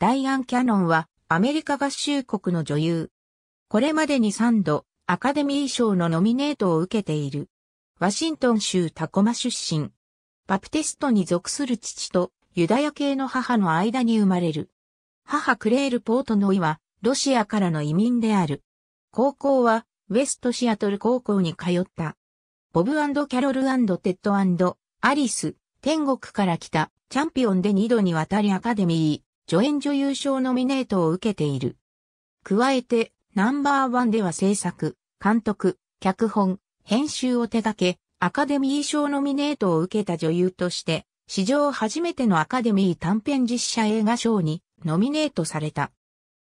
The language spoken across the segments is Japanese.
ダイアン・キャノンはアメリカ合衆国の女優。これまでに3度アカデミー賞のノミネートを受けている。ワシントン州タコマ出身。バプテストに属する父とユダヤ系の母の間に生まれる。母クレール・ポートノイはロシアからの移民である。高校はウェストシアトル高校に通った。ボブキャロルテッドアリス、天国から来たチャンピオンで2度にわたりアカデミー。助演女優賞ノミネートを受けている。加えて、ナンバーワンでは制作、監督、脚本、編集を手掛け、アカデミー賞ノミネートを受けた女優として、史上初めてのアカデミー短編実写映画賞にノミネートされた。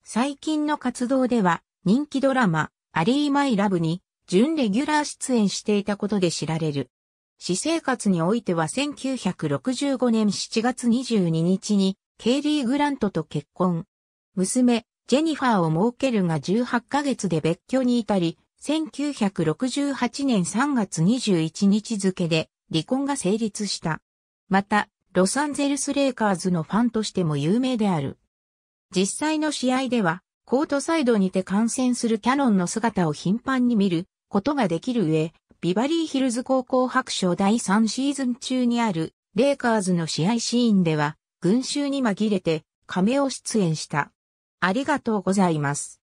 最近の活動では、人気ドラマ、アリーマイラブに、準レギュラー出演していたことで知られる。私生活においては1965年7月22日にケイリー・グラントと結婚。娘、ジェニファーを設けるが18ヶ月で別居に至り、1968年3月21日付で離婚が成立した。また、ロサンゼルス・レイカーズのファンとしても有名である。実際の試合では、コートサイドにて観戦するキャノンの姿を頻繁に見ることができる上、ビバリーヒルズ高校白書第3シーズン中にあるレイカーズの試合シーンでは、群衆に紛れて、亀を出演した。ありがとうございます。